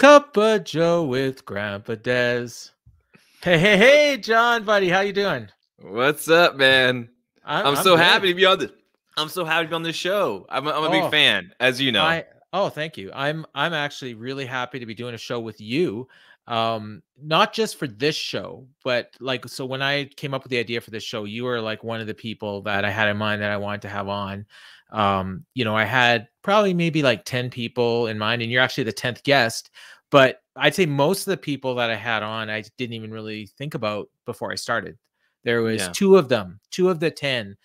Cup of Joe with Grandpa Dez. Hey, hey, hey, John, buddy, how you doing? What's up, man? I'm, I'm so happy to be on this. I'm so happy to be on this show. I'm, am a oh, big fan, as you know. I, oh, thank you. I'm I'm actually really happy to be doing a show with you. Um, not just for this show, but like so when I came up with the idea for this show, you were like one of the people that I had in mind that I wanted to have on. Um, you know, I had probably maybe like 10 people in mind, and you're actually the 10th guest. But I'd say most of the people that I had on, I didn't even really think about before I started. There was yeah. two of them, two of the 10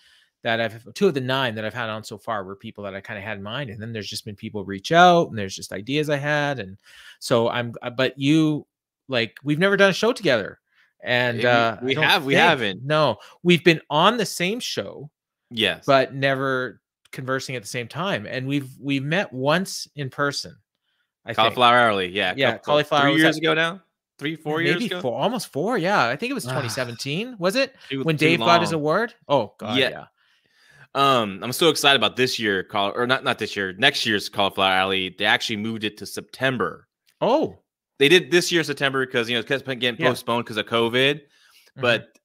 that I've, two of the nine that I've had on so far were people that I kind of had in mind. And then there's just been people reach out and there's just ideas I had. And so I'm, uh, but you, like, we've never done a show together. And eh, uh, we, have, we haven't. No, we've been on the same show. Yes. But never conversing at the same time, and we've we met once in person. I cauliflower think. early, yeah, yeah, cauliflower. Three years ago now, three four maybe years ago, four, almost four. Yeah, I think it was ah. 2017. was it too, when too Dave long. got his award? Oh God, yeah. yeah. Um, I'm so excited about this year call or not not this year, next year's cauliflower alley. They actually moved it to September. Oh, they did this year September because you know it kept getting postponed because of COVID. Mm-hmm. But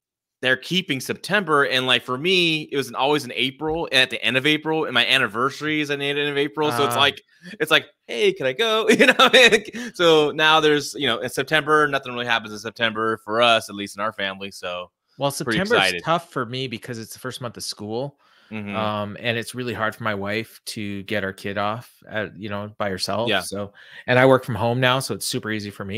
they're keeping September. And like for me, it was always in April and at the end of April, and my anniversary is at the end of April. Uh. So it's ah. like it's like, hey, can I go? You know. so now there's you know in September, nothing really happens in September for us, at least in our family. So well, September is tough for me because it's the first month of school. Mm -hmm. um, and it's really hard for my wife to get our kid off, at, you know, by herself. Yeah. So, and I work from home now, so it's super easy for me.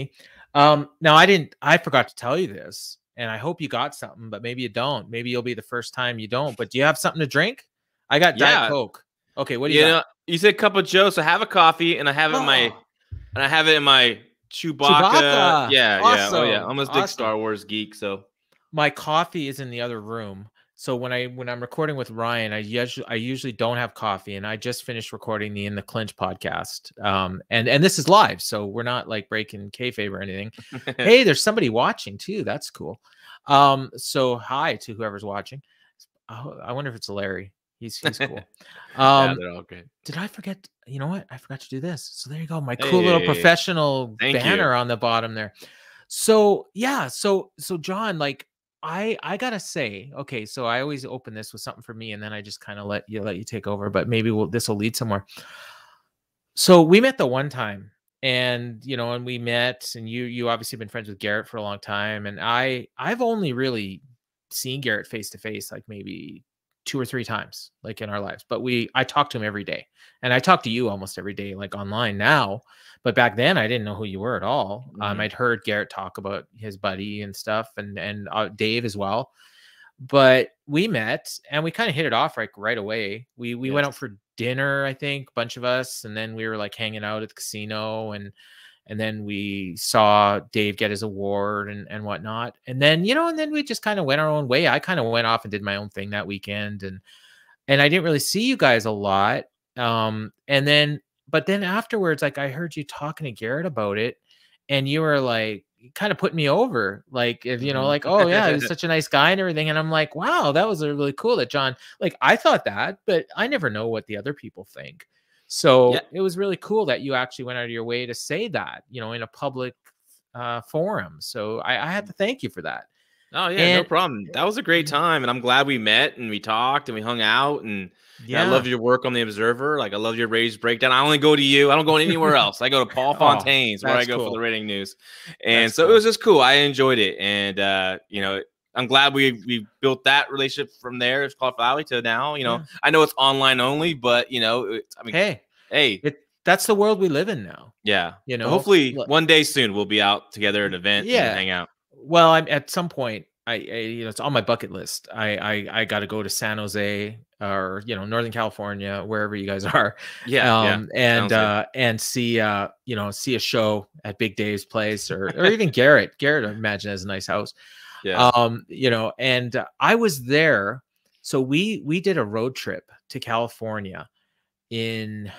Um, now I didn't, I forgot to tell you this, and I hope you got something, but maybe you don't. Maybe you'll be the first time you don't. But do you have something to drink? I got yeah. Diet Coke. Okay, what do you? You got? know, you said cup of Joe, so have a coffee, and I have it oh. in my, and I have it in my Chewbacca. Chewbacca. Yeah, awesome. yeah, oh yeah. I'm a big awesome. Star Wars geek, so my coffee is in the other room. So when I when I'm recording with Ryan, I usually I usually don't have coffee, and I just finished recording the In the Clinch podcast. Um, and and this is live, so we're not like breaking kayfabe or anything. hey, there's somebody watching too. That's cool. Um, so hi to whoever's watching. I wonder if it's Larry. He's he's cool. Um, yeah, good. Did I forget? You know what? I forgot to do this. So there you go. My cool hey, little professional banner you. on the bottom there. So yeah. So so John, like I I gotta say, okay, so I always open this with something for me, and then I just kind of let you let you take over. But maybe we'll, this will lead somewhere. So we met the one time, and you know, and we met, and you you obviously been friends with Garrett for a long time, and I I've only really seen Garrett face to face like maybe two or three times like in our lives but we i talk to him every day and i talk to you almost every day like online now but back then i didn't know who you were at all mm -hmm. um, mm-hmm. i'd heard garrett talk about his buddy and stuff and and uh, dave as well but we met and we kind of hit it off like right away we we yes. went out for dinner i think bunch of us and then we were like hanging out at the casino and and then we saw Dave get his award and, and whatnot. And then, you know, and then we just kind of went our own way. I kind of went off and did my own thing that weekend and and I didn't really see you guys a lot. Um, and then but then afterwards, like I heard you talking to Garrett about it, and you were like kind of putting me over. Like if you know, like, oh yeah, he's mm-hmm. such a nice guy and everything. And I'm like, wow, that was really cool that John like I thought that, but I never know what the other people think. So yeah. it was really cool that you actually went out of your way to say that, you know, in a public uh, forum. So I, I had to mm. thank you for that. Oh yeah, and, no problem. That was a great mm-hmm. time, and I'm glad we met and we talked and we hung out. And yeah, I love your work on the Observer. Like I love your Rays breakdown. I only go to you. I don't go anywhere else. I go to Paul oh, Fontaine's oh, where I go cool. for the rating news. And that's so cool. it was just cool. I enjoyed it, and uh, you know. I'm glad we we built that relationship from there, it's called Valley to now. You know, yeah. I know it's online only, but you know, it, I mean, hey, hey, it, that's the world we live in now. Yeah, you know. hopefully, look, one day soon we'll be out together at an event. Yeah, hang out. Well, I'm at some point. I, I, you know it's on my bucket list. I I, I got to go to San Jose or you know Northern California, wherever you guys are. Yeah, um, yeah. and uh, and see uh, you know see a show at Big Dave's place or or even Garrett. Garrett, I imagine has a nice house. Yeah. Um, you know, and uh, I was there. So we we did a road trip to California in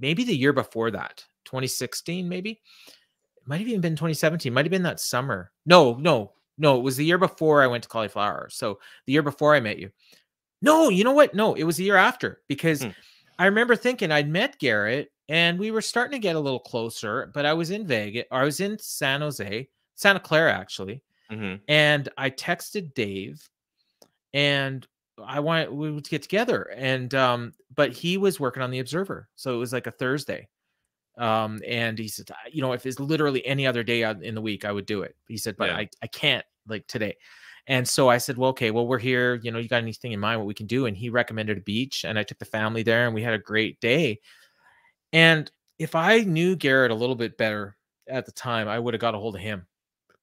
maybe the year before that, 2016, maybe. It might have even been 2017. Might have been that summer. No, no, no. It was the year before I went to Cauliflower. So the year before I met you. No, you know what? No, it was the year after because hmm. I remember thinking I'd met Garrett and we were starting to get a little closer, but I was in Vegas I was in San Jose, Santa Clara actually. Mm -hmm. And I texted Dave and I want we would get together. And um, but he was working on the Observer, so it was like a Thursday. Um, and he said, you know, if it's literally any other day in the week, I would do it. He said, but yeah. I, I can't like today. And so I said, well, okay, well, we're here. You know, you got anything in mind what we can do? And he recommended a beach, and I took the family there, and we had a great day. And if I knew Garrett a little bit better at the time, I would have got a hold of him.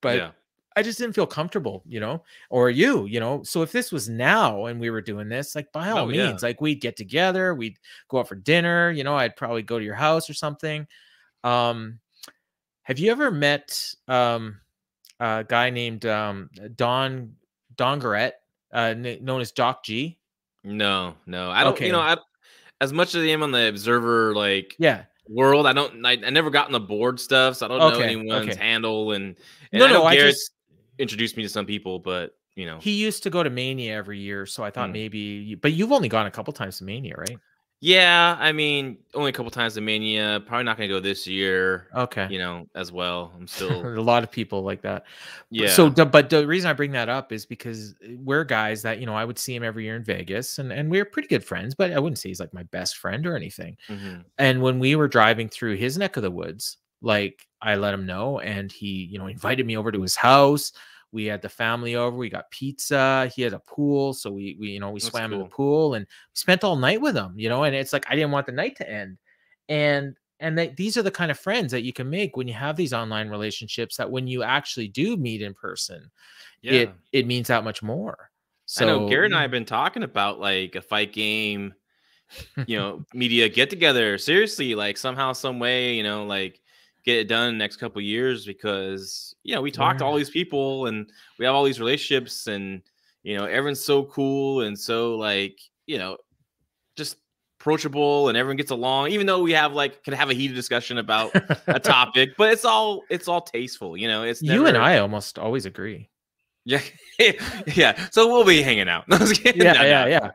But yeah. I just didn't feel comfortable, you know, or you, you know. So if this was now and we were doing this, like by all oh, means, yeah. like we'd get together, we'd go out for dinner, you know, I'd probably go to your house or something. Um, have you ever met um, a guy named um, Don Garrett, uh, known as Doc G? No, no, I don't. Okay. You know, I, as much as I am on the Observer, like yeah, world. I don't. I, I never got on the board stuff, so I don't okay, know anyone's okay. handle. And, and no, I no, I just introduced me to some people, but you know, he used to go to Mania every year, so I thought mm. maybe. but you've only gone a couple times to Mania, right? Yeah, I mean, only a couple times to Mania. Probably not going to go this year. Okay, you know, as well. I'm still a lot of people like that. Yeah. So, but the reason I bring that up is because eh, we're guys that you know I would see him every year in Vegas, and and we are pretty good friends. But I wouldn't say he's like my best friend or anything. Mm -hmm. And when we were driving through his neck of the woods, like I let him know, and he, you know, invited me over to his house. We had the family over. We got pizza. He had a pool, so we, we you know, we That's swam cool. in the pool and spent all night with him. You know, and it's like I didn't want the night to end, and and that these are the kind of friends that you can make when you have these online relationships. That when you actually do meet in person, yeah. it it means that much more. So I know Garrett and I have been talking about like a fight game, you know, media get together. Seriously, like somehow, some way, you know, like get it done next couple years because you know we talked yeah. to all these people and we have all these relationships and you know everyone's so cool and so like you know just approachable and everyone gets along even though we have like can have a heated discussion about a topic but it's all it's all tasteful you know it's never... you and i almost always agree yeah yeah so we'll be hanging out yeah, no, yeah no. yeah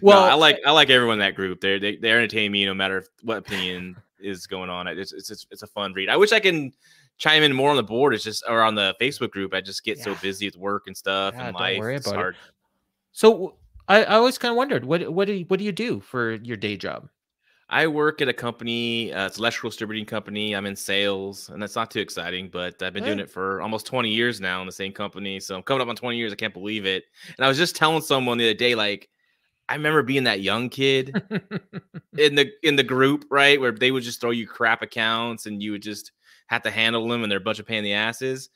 well no, i like i like everyone in that group they're they, they entertain me no matter what opinion is going on. It's, it's it's it's a fun read. I wish I can chime in more on the board. It's just or on the Facebook group. I just get yeah. so busy with work and stuff yeah, and life. it's hard. It. So I, I always kind of wondered what what do you, what do you do for your day job? I work at a company. Uh, it's electrical distributing company. I'm in sales, and that's not too exciting. But I've been doing it for almost 20 years now in the same company. So I'm coming up on 20 years. I can't believe it. And I was just telling someone the other day, like I remember being that young kid in the in the group, right, where they would just throw you crap accounts and you would just have to handle them, and they're a bunch of pain in the asses.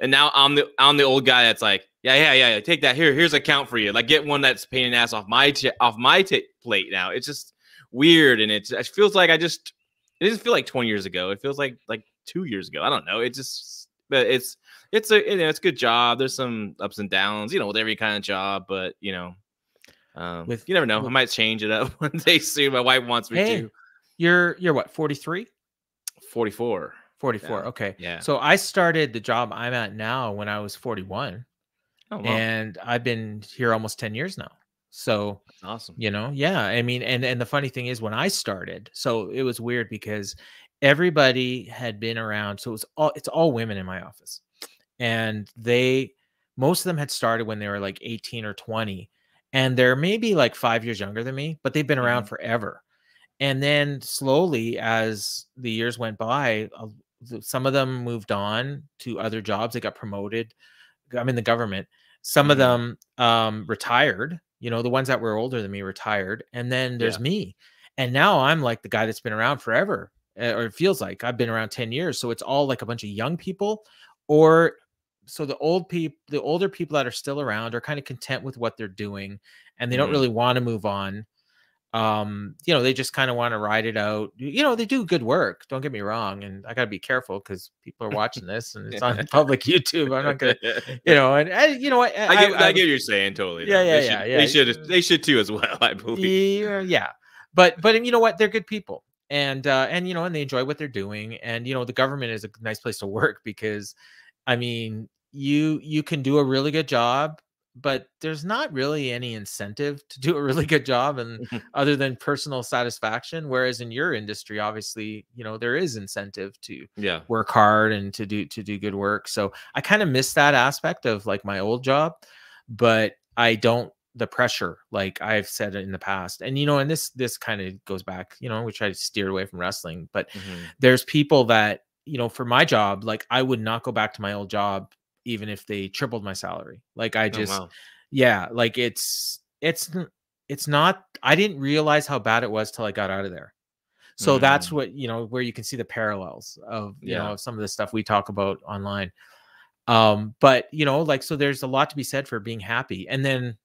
And now I'm the I'm the old guy that's like, yeah, yeah, yeah, yeah take that here. Here's a count for you. Like, get one that's pain in the ass off my t- off my t- plate. Now it's just weird, and it, it feels like I just it doesn't feel like 20 years ago. It feels like like two years ago. I don't know. It just but it's it's a you know, it's a good job. There's some ups and downs, you know, with every kind of job, but you know um, with you never know, with, I might change it up one day soon. My wife wants me hey, to. You're you're what 43? 44. 44. Yeah. Okay. Yeah. So I started the job I'm at now when I was 41. Oh, wow. And I've been here almost 10 years now. So awesome. You know, yeah. I mean, and and the funny thing is when I started, so it was weird because everybody had been around. So it was all it's all women in my office. And they most of them had started when they were like 18 or 20 and they're maybe like five years younger than me, but they've been around mm-hmm. forever. And then slowly, as the years went by, some of them moved on to other jobs. They got promoted. I'm in the government. Some of mm-hmm. them um, retired. You know, the ones that were older than me retired. And then there's yeah. me. And now I'm like the guy that's been around forever, eh, or it feels like I've been around 10 years. So it's all like a bunch of young people, or so the old people the older people that are still around are kind of content with what they're doing and they don't mm. really want to move on um you know they just kind of want to ride it out you know they do good work don't get me wrong and i got to be careful because people are watching this and it's on public youtube i'm not gonna you know and, and you know I, I, get, I, I, get what you're saying totally yeah yeah they yeah, should, yeah they should they should too as well i believe yeah, yeah but but you know what they're good people and uh and you know and they enjoy what they're doing and you know the government is a nice place to work because I mean, you you can do a really good job but there's not really any incentive to do a really good job and mm-hmm. other than personal satisfaction whereas in your industry obviously you know there is incentive to yeah work hard and to do to do good work so i kind of miss that aspect of like my old job but i don't the pressure like i've said in the past and you know and this this kind of goes back you know which i steered away from wrestling but mm-hmm. there's people that you know for my job like i would not go back to my old job even if they tripled my salary. Like I oh, just, oh, wow. yeah, like it's it's it's not. I didn't realize how bad it was till I got out of there. So mm. that's what you know where you can see the parallels of you yeah. know some of the stuff we talk about online. Um, but you know, like so, there's a lot to be said for being happy. And then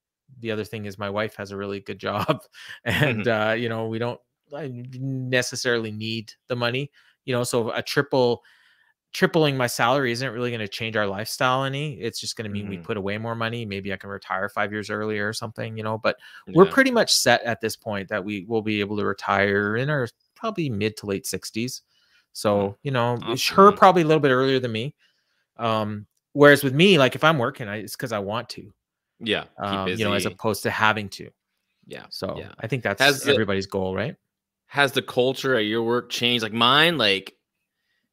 the other thing is my wife has a really good job, and mm-hmm. uh, you know we don't necessarily need the money. You know, so a triple tripling my salary isn't really going to change our lifestyle any. It's just going to mean mm -hmm. we mm-hmm. put away more money. Maybe I can retire five years earlier or something, you know. But yeah. we're pretty much set at this point that we will be able to retire in our probably mid to late 60s. So, you know, awesome. her probably a little bit earlier than me. Um, whereas with me, like if I'm working, I, it's because I want to. Yeah. Um, you know, as opposed to having to. Yeah. So yeah. I think that's Has everybody's goal, right? Has the culture at your work changed? Like mine, like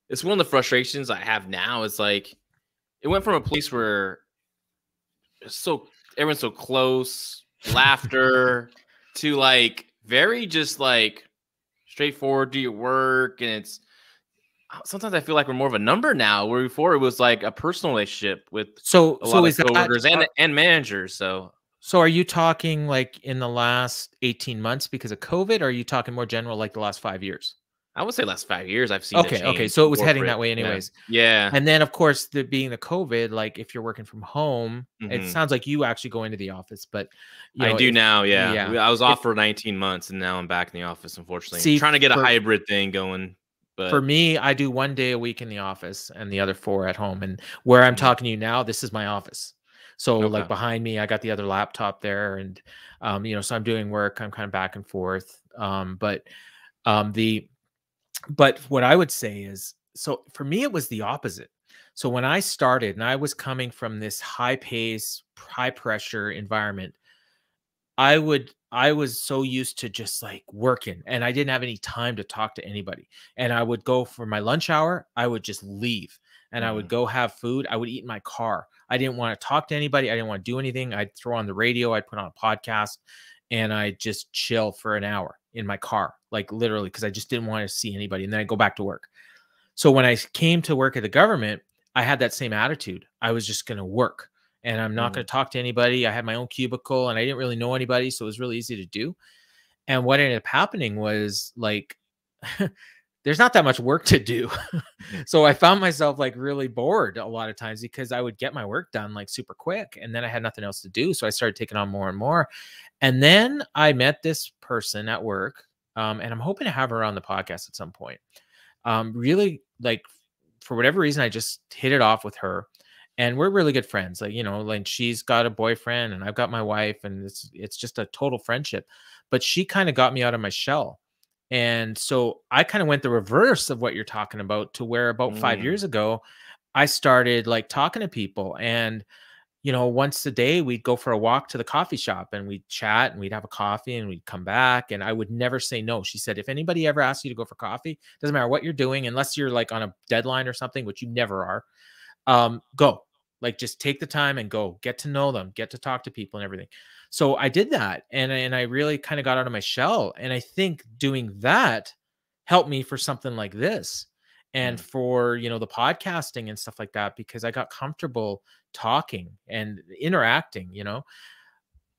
it's one of the frustrations I have now. It's like it went from a place where it's so everyone's so close, laughter, to like very just like straightforward, do your work, and it's uh, sometimes I feel like we're more of a number now. Where before it was like a personal relationship with so a so lot of coworkers that, and and managers. So so are you talking like in the last eighteen months because of COVID? Or are you talking more general like the last five years? I would say last five years I've seen. Okay, okay, so it was heading that way, anyways. Yeah. yeah. And then of course the being the COVID, like if you're working from home, mm-hmm. it sounds like you actually go into the office, but you know, I do if, now. Yeah. yeah. I was off if, for 19 months, and now I'm back in the office. Unfortunately, see, I'm trying to get for, a hybrid thing going. But for me, I do one day a week in the office, and the other four at home. And where I'm mm-hmm. talking to you now, this is my office. So okay. like behind me, I got the other laptop there, and um, you know, so I'm doing work. I'm kind of back and forth. Um, but um, the but what I would say is so for me, it was the opposite. So when I started and I was coming from this high pace, high pressure environment, I would I was so used to just like working and I didn't have any time to talk to anybody. And I would go for my lunch hour, I would just leave and I would mm-hmm. go have food. I would eat in my car. I didn't want to talk to anybody. I didn't want to do anything. I'd throw on the radio, I'd put on a podcast and I just chill for an hour in my car, like literally, because I just didn't want to see anybody. And then I go back to work. So when I came to work at the government, I had that same attitude. I was just going to work and I'm not mm. going to talk to anybody. I had my own cubicle and I didn't really know anybody. So it was really easy to do. And what ended up happening was like, there's not that much work to do. so I found myself like really bored a lot of times because I would get my work done like super quick and then I had nothing else to do. So I started taking on more and more. And then I met this person at work. Um, and I'm hoping to have her on the podcast at some point. Um, really, like for whatever reason, I just hit it off with her. And we're really good friends. Like, you know, like she's got a boyfriend and I've got my wife, and it's it's just a total friendship. But she kind of got me out of my shell and so I kind of went the reverse of what you're talking about to where about mm. five years ago, I started like talking to people. And, you know, once a day we'd go for a walk to the coffee shop and we'd chat and we'd have a coffee and we'd come back. And I would never say no. She said, if anybody ever asks you to go for coffee, doesn't matter what you're doing, unless you're like on a deadline or something, which you never are, um, go. Like just take the time and go get to know them, get to talk to people and everything. So I did that and and I really kind of got out of my shell and I think doing that helped me for something like this and mm. for you know the podcasting and stuff like that because I got comfortable talking and interacting, you know.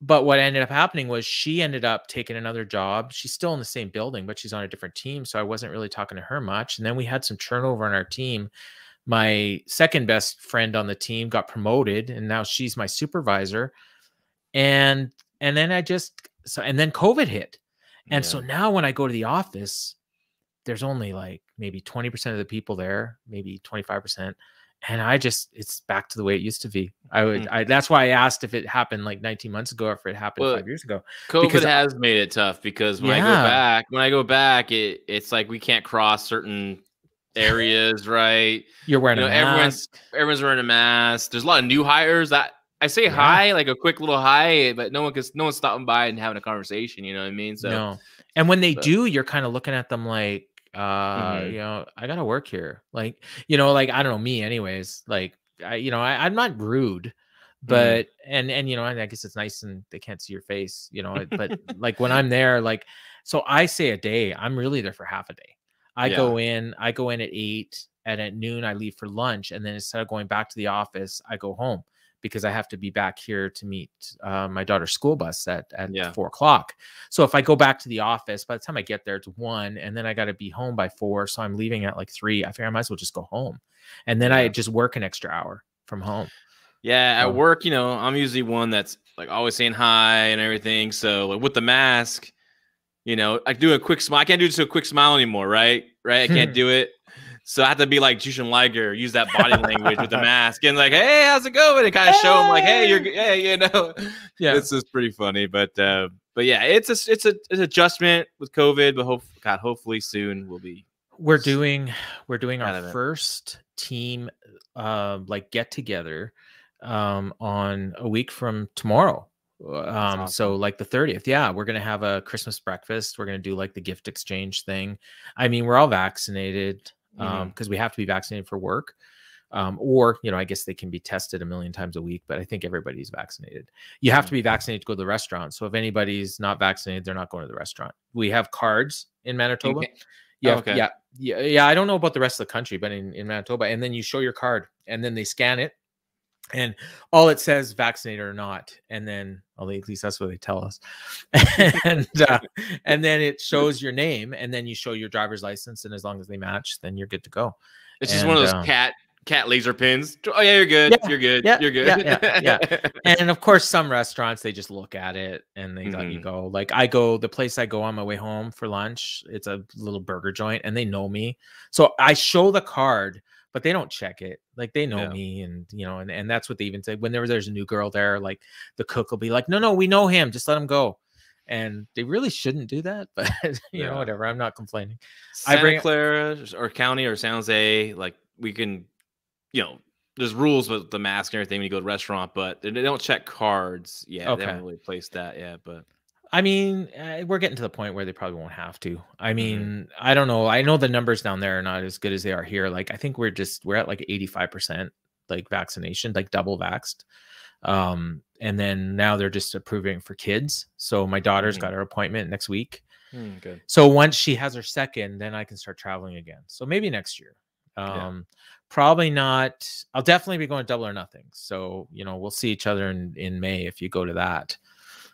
But what ended up happening was she ended up taking another job. She's still in the same building, but she's on a different team, so I wasn't really talking to her much. And then we had some turnover on our team my second best friend on the team got promoted and now she's my supervisor and and then i just so and then covid hit and yeah. so now when i go to the office there's only like maybe 20% of the people there maybe 25% and i just it's back to the way it used to be i would mm -hmm. I, that's why i asked if it happened like 19 months ago or if it happened well, five years ago covid has I, made it tough because when yeah. i go back when i go back it it's like we can't cross certain areas, right? You're wearing you know, a mask. Everyone's, everyone's wearing a mask. There's a lot of new hires that I say yeah. hi, like a quick little hi, but no one can, no one's stopping by and having a conversation. You know what I mean? So, no. and when they so. do, you're kind of looking at them like, uh, mm-hmm. you know, I gotta work here. Like, you know, like I don't know me, anyways. Like, I, you know, I, am not rude, mm-hmm. but mm-hmm. and and you know, I guess it's nice and they can't see your face, you know. But like when I'm there, like, so I say a day, I'm really there for half a day. I yeah. go in, I go in at eight, and at noon I leave for lunch, and then instead of going back to the office, I go home because I have to be back here to meet uh, my daughter's school bus at at yeah. four o'clock. So if I go back to the office, by the time I get there, it's one, and then I got to be home by four. So I'm leaving at like three. I figure I might as well just go home, and then yeah. I just work an extra hour from home. Yeah, so, at work, you know, I'm usually one that's like always saying hi and everything. So like with the mask, you know, I do a quick smile. I can't do just a quick smile anymore, right? Right? I hmm. can't do it. So I have to be like Jushin Liger, use that body language with the mask, and like, hey, how's it going? And kind of hey! show him like, hey, you're, hey, you know, yeah, this is pretty funny, but uh, but yeah, it's a it's a it's adjustment with COVID, but hope God, hopefully soon we'll be. We're doing we're doing our first team um uh, like get together um on a week from tomorrow um awesome. so like the 30th yeah we're gonna have a christmas breakfast we're gonna do like the gift exchange thing i mean we're all vaccinated um, mm-hmm. um because we have to be vaccinated for work um or you know i guess they can be tested a million times a week but i think everybody's vaccinated you have to mm-hmm. be vaccinated to go to the restaurant so if anybody's not vaccinated they're not going to the restaurant we have cards in manitoba okay. yeah oh, okay. yeah yeah yeah i don't know about the rest of the country but in, in manitoba and then you show your card and then they scan it and all it says vaccinated or not and then well, at least that's what they tell us and uh, and then it shows your name and then you show your driver's license and as long as they match then you're good to go it's and, just one of those um cat cat laser pins oh yeah you're good yeah, you're good yeah, you're good yeah, yeah, yeah. and of course some restaurants they just look at it and they mm -hmm. let you mm-hmm. go like i go the place i go on my way home for lunch it's a little burger joint and they know me so i show the card but they don't check it. Like they know yeah. me, and you know, and, and that's what they even say. Whenever there's a new girl there, like the cook will be like, "No, no, we know him. Just let him go." And they really shouldn't do that, but you yeah. know, whatever. I'm not complaining. Santa I bring Clara or county or San Jose, like we can, you know, there's rules with the mask and everything when you go to restaurant, but they don't check cards. Yeah, okay. they haven't really placed that yet, but I mean, eh, we're getting to the point where they probably won't have to. I mm-hmm. mean, mm-hmm. I don't know. I know the numbers down there are not as good as they are here. Like, I think we're just we're at like eighty five percent like vaccination, like double vaxed. Um, and then now they're just approving for kids. So my daughter's mm-hmm. got her appointment next week. Mm, good. So once she has her second, then I can start traveling again. So maybe next year. Um, yeah. probably not. I'll definitely be going double or nothing. So you know, we'll see each other in in May if you go to that.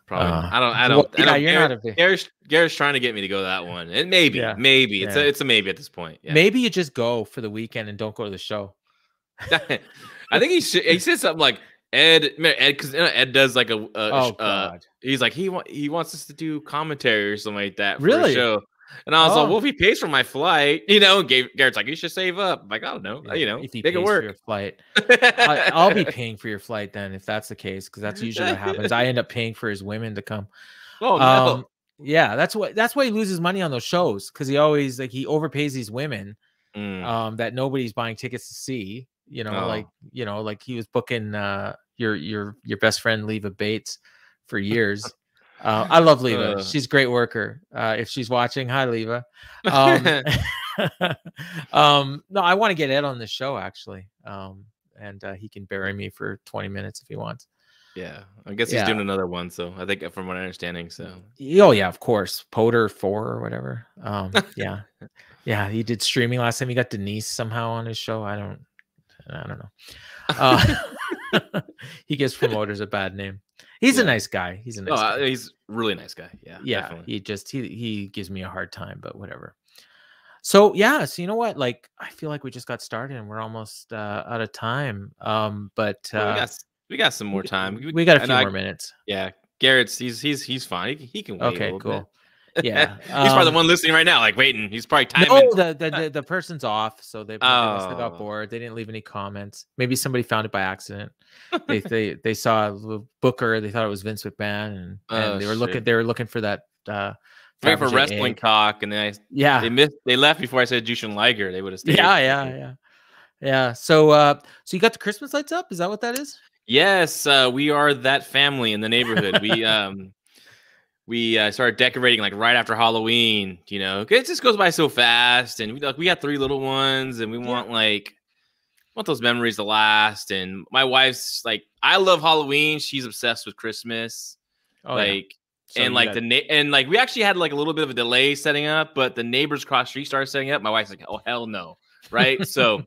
Probably. Uh, I don't. I don't. Well, yeah, I don't, you're Garrett, not a big. Garrett's, Garrett's trying to get me to go to that one, and maybe, yeah. maybe yeah. it's a it's a maybe at this point. Maybe you just go for the weekend and don't go to the show. I think he should, he said something like Ed Ed because you know, Ed does like a, a oh, uh, he's like he wa- he wants us to do commentary or something like that. Really? show. And I was oh. like, well, if he pays for my flight, you know, Gabe, Garrett's like, you should save up. I'm like, I don't know, yeah, you know, if he make pays it work. For your flight, I, will be paying for your flight then, if that's the case, because that's usually what happens. I end up paying for his women to come. Oh no. Um, yeah, that's what that's why he loses money on those shows because he always like he overpays these women mm. um, that nobody's buying tickets to see. You know, oh. like you know, like he was booking uh, your your your best friend Leva Bates for years. Uh, I love Leva. Uh, she's great worker. Uh, if she's watching, hi Leva. Um, um, no, I want to get Ed on the show actually, um, and uh, he can bury me for 20 minutes if he wants. Yeah, I guess yeah. he's doing another one. So I think, uh, from what I'm understanding, so oh yeah, of course, Poder Four or whatever. Um, yeah, yeah, he did streaming last time. He got Denise somehow on his show. I don't, I don't know. Uh, he gives promoters a bad name. He's yeah. a nice guy. He's a oh, nice. Oh, guy. he's really nice guy. Yeah. Yeah. Definitely. He just he he gives me a hard time, but whatever. So yeah, so you know what? Like I feel like we just got started and we're almost uh, out of time. Um, but uh, well, we, uh, got, we got some more time. We, we got a few I, more minutes. Yeah, Garrett's he's he's he's fine. He, he can wait. Okay, cool. Bit yeah, he's um, probably the um, one listening right now, like waiting. He's probably timing. No, the, the, the, the person's off, so they, oh. they got oh. bored. They didn't leave any comments. Maybe somebody found it by accident. they they they saw Booker. They thought it was Vince McMahon, and, oh, and they were shit. looking. They were looking for that. Uh, Wait for wrestling cock, talk, and then I, yeah, they missed. They left before I said Jushin Liger. They would have stayed. Yeah, yeah, yeah, yeah. So, uh, so you got the Christmas lights up? Is that what that is? Yes, uh, we are that family in the neighborhood. we um, we uh, started decorating like right after Halloween. You know, it just goes by so fast, and we like we got three little ones, and we yeah. want like want those memories to last. And my wife's like, I love Halloween. She's obsessed with Christmas. Oh, like. Yeah. So and like had... the na- and like we actually had like a little bit of a delay setting up, but the neighbors cross street started setting up. My wife's like, "Oh hell no!" Right? so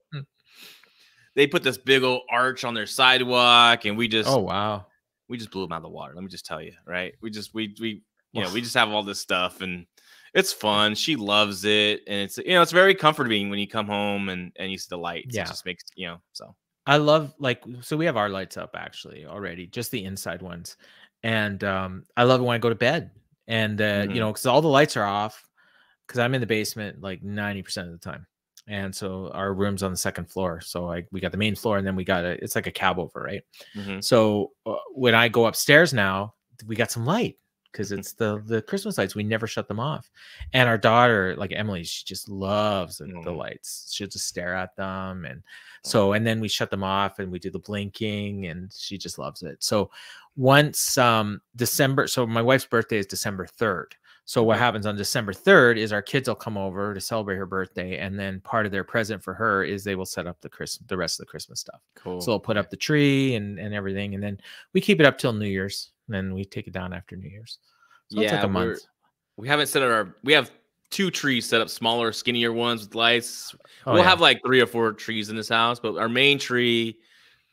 they put this big old arch on their sidewalk, and we just oh wow, we just blew them out of the water. Let me just tell you, right? We just we we you know, we just have all this stuff and it's fun. She loves it. And it's, you know, it's very comforting when you come home and, and you see the lights. Yeah. It just makes, you know, so. I love like, so we have our lights up actually already, just the inside ones. And um, I love it when I go to bed and, uh, mm-hmm. you know, cause all the lights are off cause I'm in the basement like 90% of the time. And so our room's on the second floor. So I, we got the main floor and then we got a, it's like a cab over, right? Mm-hmm. So uh, when I go upstairs now, we got some light because it's the the Christmas lights. We never shut them off. And our daughter, like Emily, she just loves mm. the mm-hmm. lights. She'll just stare at them, and mm-hmm. so and then we shut them off and we do the blinking, and she just loves it. So once um December, so my wife's birthday is December third. So what happens on December 3rd is our kids will come over to celebrate her birthday, and then part of their present for her is they will set up the Chris the rest of the Christmas stuff. Cool. So they'll put up the tree and and everything, and then we keep it up till New Year's and then we take it down after New Year's. So yeah, like a month. We haven't set up our. We have two trees set up, smaller, skinnier ones with lights. Oh, we'll yeah. have like three or four trees in this house, but our main tree.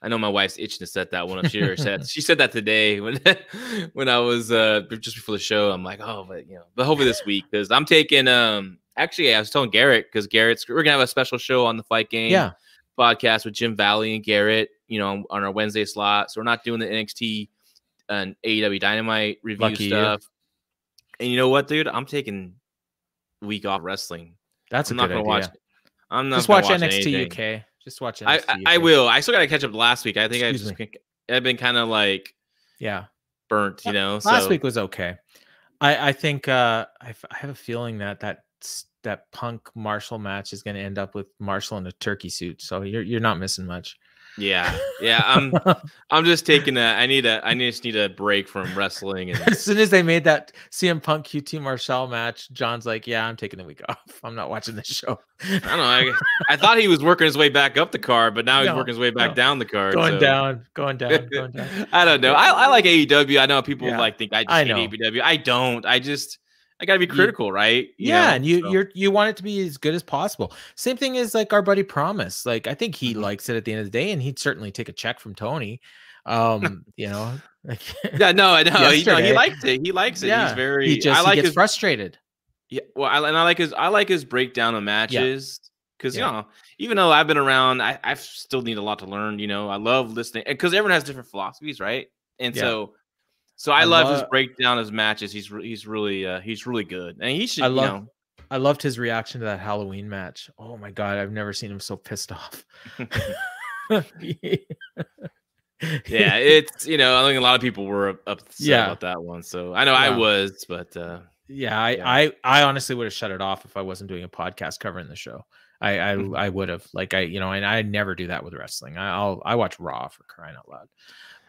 I know my wife's itching to set that one up. She said she said that today when when I was uh, just before the show. I'm like, oh, but you know, but hopefully this week because I'm taking. um Actually, I was telling Garrett because Garrett's we're gonna have a special show on the fight game. Yeah. Podcast with Jim Valley and Garrett, you know, on our Wednesday slot. So we're not doing the NXT an AEW Dynamite review Lucky stuff. You. And you know what, dude? I'm taking week off wrestling. That's I'm a not good gonna idea. watch. I'm not just watch, NXT anything. UK. Just watch NXT. I, I, I, will. I still got to catch up last week. I think i just, I've been kind of like yeah burnt. You know, last so. week was okay. I I think uh, I I have a feeling that that that Punk Marshall match is going to end up with Marshall in a turkey suit. So you're you're not missing much. Yeah, yeah. I'm I'm just taking a. I need a. I just need a break from wrestling. And... As soon as they made that CM Punk QT Marshall match, John's like, "Yeah, I'm taking a week off. I'm not watching this show." I don't know. I, I thought he was working his way back up the card, but now he's working his way back no. down the card. Going so. down, going down, going down. I don't know. I, I like AEW. I know people yeah. like think I just I hate AEW. I don't. I just I got to be critical, you, right? You yeah, know? and you so. you you want it to be as good as possible. Same thing as like our buddy Promise. Like I think he mm-hmm. likes it at the end of the day, and he'd certainly take a check from Tony. Um, you know. Like, yeah, no, no, he, no, he likes it. He likes it. Yeah. He's very. He just I like gets his, frustrated. Yeah, well, I, and I like his. I like his breakdown of matches because yeah. you know, even though I've been around, I, I still need a lot to learn. You know, I love listening because everyone has different philosophies, right? And so so I, I love, his breakdown, his matches. He's re- he's really uh, he's really good, and he should. I love. know, I loved his reaction to that Halloween match. Oh my god, I've never seen him so pissed off. yeah, it's you know I think a lot of people were upset yeah. about that one. So I know yeah. I was, but uh, yeah, I, yeah. I I honestly would have shut it off if I wasn't doing a podcast covering the show. I I, mm-hmm. I would have like I you know and I never do that with wrestling. I, will I watch Raw for crying out loud.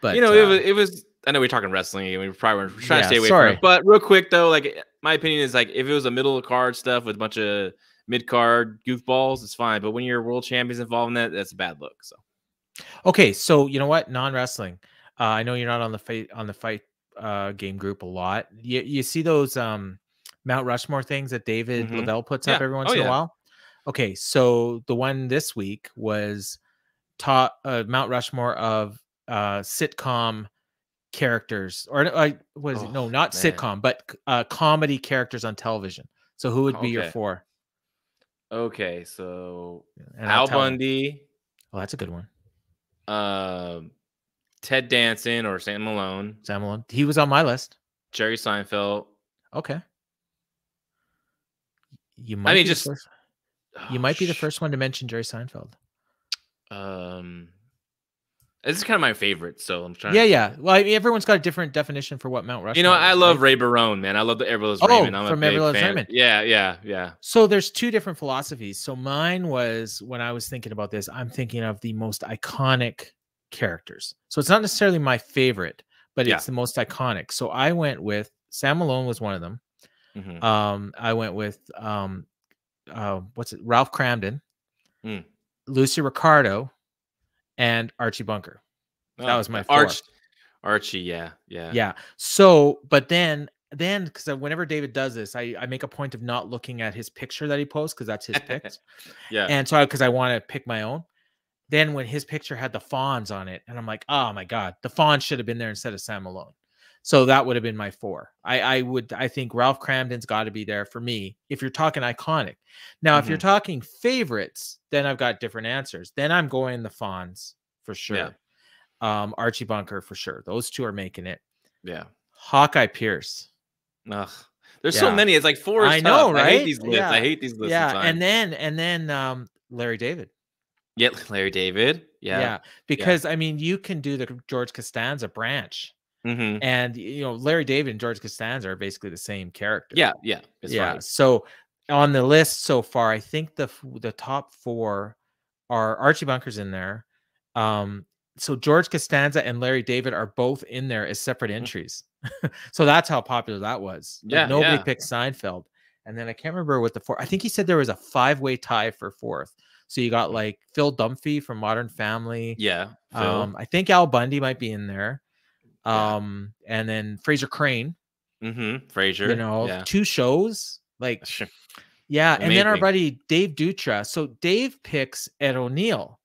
But you know it was um it was I know we're talking wrestling. and we probably were trying yeah, to stay away sorry. from it. But real quick though, like my opinion is like if it was a middle card stuff with a bunch of mid card goofballs, it's fine. But when you're world champions involved in that, that's a bad look. So okay, so you know what? Non wrestling. Uh, I know you're not on the fight on the fight uh, game group a lot. You you see those um, Mount Rushmore things that David mm-hmm. Lavelle puts yeah. up every once oh, in yeah. a while. Okay, so the one this week was taught uh, Mount Rushmore of uh, sitcom characters or uh, what is oh, it? No, not man. sitcom, but uh, comedy characters on television. So who would be okay. your four? Okay, so and Al Bundy. Oh, that's a good one. Um, uh, Ted Danson or Sam Malone. Sam Malone. He was on my list. Jerry Seinfeld. Okay. You might. I mean, just. First, oh, you might be the first one to mention Jerry Seinfeld. Um, this is kind of my favorite, so I'm trying. Yeah, yeah. Well, I mean, everyone's got a different definition for what Mount Rushmore. You know, I is, love right? Ray Barone, man. I love the Everless oh, Raymond. I'm from a Raymond. Yeah, yeah, yeah. So there's two different philosophies. So mine was when I was thinking about this, I'm thinking of the most iconic characters. So it's not necessarily my favorite, but it's yeah. the most iconic. So I went with Sam Malone was one of them. Mm-hmm. Um, I went with um, uh, what's it? Ralph Cramden, mm. Lucy Ricardo and Archie Bunker. Oh, that was my four. Arch, Archie, yeah, yeah, yeah. So, but then, then because whenever David does this, I I make a point of not looking at his picture that he posts because that's his pick. yeah, and so because I, I want to pick my own. Then when his picture had the fawns on it, and I'm like, oh my god, the fawns should have been there instead of Sam Malone. So that would have been my four. I, I would I think Ralph Cramden's got to be there for me if you're talking iconic. Now, mm-hmm. if you're mm-hmm. talking favorites, then I've got different answers. Then I'm going the Fonz for sure. Yeah. Um, Archie Bunker for sure. Those two are making it. Yeah. Hawkeye Pierce. Ugh. There's yeah. so many. It's like four. I know, right? I hate these lists. Yeah. I hate these lists. Yeah, and then and then um, Larry David. Yeah, Larry David. Yeah. Yeah. Because yeah. I mean, you can do the George Costanza branch Mm-hmm. And you know, Larry David and George Costanza are basically the same character. Yeah, yeah, yeah. Right. So on the list so far, I think the the top four are Archie Bunker's in there. Um, so George Costanza and Larry David are both in there as separate mm-hmm. entries. so that's how popular that was. Like yeah, nobody yeah. picked Seinfeld, and then I can't remember what the four. I think he said there was a five way tie for fourth. So you got like Phil Dunphy from Modern Family. Yeah. Phil. Um, I think Al Bundy might be in there. Um, yeah. and then Fraser Crane. Mm-hmm. Fraser. You know, yeah. two shows. Like yeah, Amazing. and then our buddy Dave Dutra. So Dave picks Ed O'Neill.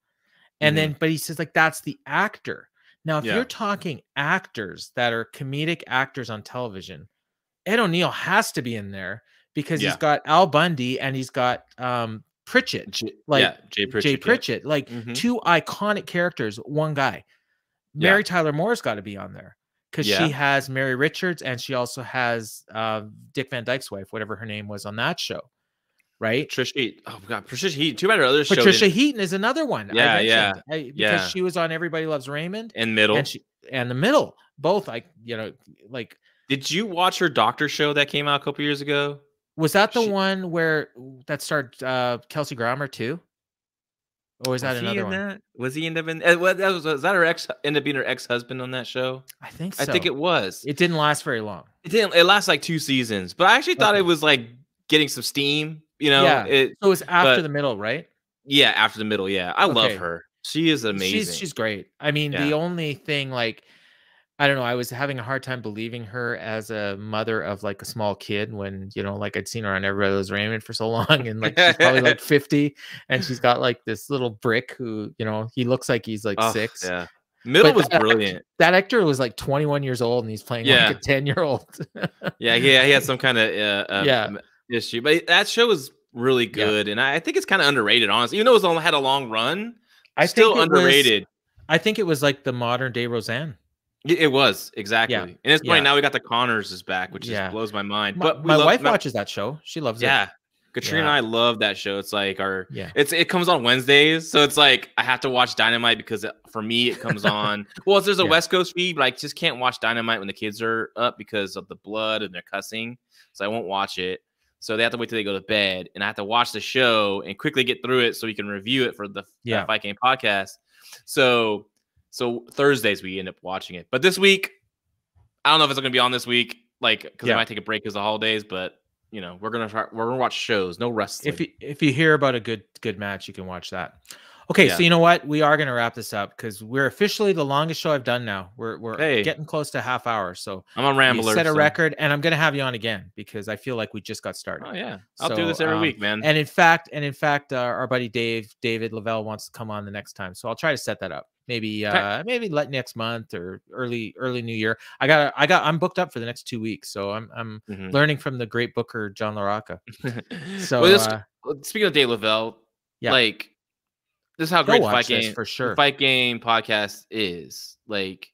And mm-hmm. then but he says, like, that's the actor. Now, if yeah. you're talking actors that are comedic actors on television, Ed O'Neill has to be in there because yeah. he's got Al Bundy and he's got um Pritchett, like yeah, Jay Pritchett, Jay Pritchett like mm-hmm. two iconic characters, one guy. Mary yeah. Tyler Moore's got to be on there because yeah. she has Mary Richards and she also has uh, Dick Van Dyke's wife, whatever her name was on that show, right? Trisha, Heat. Oh God, Patricia Heaton. Too bad her other Patricia show. Heaton is another one. Yeah, yeah, I, because yeah. she was on Everybody Loves Raymond and Middle and, she, and the Middle. Both, like you know, like. Did you watch her doctor show that came out a couple years ago? Was that the she, one where that started uh, Kelsey Grammer too? Or is that was another one? That? Was he end up in eh, that was, was that her ex end up being her ex husband on that show? I think so. I think it was. It didn't last very long. It didn't it lasts like two seasons, but I actually thought okay. it was like getting some steam, you know. Yeah. It, so it was after but, the middle, right? Yeah, after the middle, yeah. I okay. love her. She is amazing. She's, she's great. I mean, yeah. the only thing like I don't know. I was having a hard time believing her as a mother of like a small kid when, you know, like I'd seen her on Everybody Loves Raymond for so long and like she's probably like 50 and she's got like this little brick who, you know, he looks like he's like oh, six. Yeah. Middle but was that, brilliant. That actor was like 21 years old and he's playing yeah. like a 10 year old. yeah. Yeah. He had some kind of uh, um, yeah. issue, but that show was really good. Yeah. And I, think it's kind of underrated, honestly. Even though it was, had a long run, I still underrated. Was, I think it was like the modern day Roseanne. It was exactly, yeah. and it's funny yeah. now we got the Connors is back, which yeah. just blows my mind. My, but my love, wife my, watches that show; she loves yeah. it. Yeah, Katrina and I love that show. It's like our yeah, it's it comes on Wednesdays, so it's like I have to watch Dynamite because it, uh, for me it comes on. well, there's a West Coast feed, but I just can't watch Dynamite when the kids are up because of the blood and they're cussing, so I won't watch it. So they have to wait till they go to bed, and I have to watch the show and quickly get through it so we can review it for the yeah. Fight Game podcast. So so Thursdays we end up watching it. But this week, I don't know if it's going to be on this week, like because yeah. I might take a break because the holidays. But you know, we're gonna try, we're gonna watch shows, no wrestling. If you, if you hear about a good good match, you can watch that. Okay, yeah. so you know what? We are gonna wrap this up because we're officially the longest show I've done now. We're we're hey. getting close to half hour. So I'm on rambler. Set a so. record, and I'm gonna have you on again because I feel like we just got started. Oh yeah, I'll so, do this every um, week, man. And in fact, and in fact, uh, our buddy Dave David Lavelle wants to come on the next time, so I'll try to set that up maybe uh maybe like next month or early early new year i got i got i'm booked up for the next two weeks so i'm i'm mm-hmm. learning from the great booker john larocca so uh, well, uh, speaking of dave lavelle yeah like this is how great fight game for sure fight game podcast is like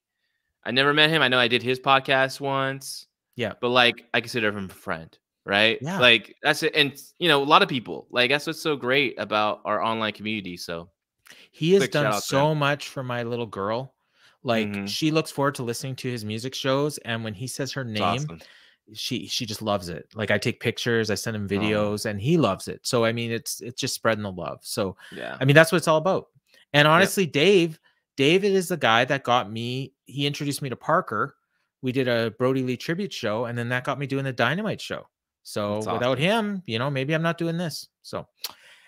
i never met him i know i did his podcast once yeah but like i consider him a friend right yeah like that's it and you know a lot of people like that's what's so great about our online community so he has done so much for my little girl. Like mm-hmm. she looks forward to listening to his music shows, and when he says her name, awesome. she she just loves it. Like I take pictures, I send him videos, oh. and he loves it. So I mean, it's it's just spreading the love. So yeah, I mean that's what it's all about. And honestly, yep. Dave, David is the guy that got me. He introduced me to Parker. We did a Brody Lee tribute show, and then that got me doing the Dynamite show. So without him, you know, maybe I'm not doing this. So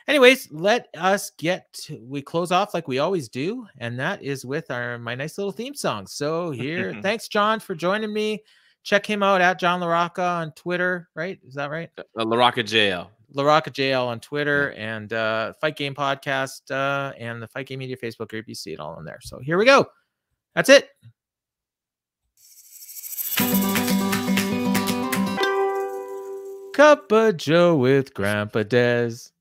Anyways, let us get to, we close off like we always do, and that is with our my nice little theme song. So here, thanks John for joining me. Check him out at John Larocca on Twitter. Right? Is that right? Uh, uh Larocca JL. Larocca JL on Twitter yeah. and uh, Fight Game Podcast uh, and the Fight Game Media Facebook group. You see it all on there. So here we go. That's it. Cup of Joe with Grandpa Dez.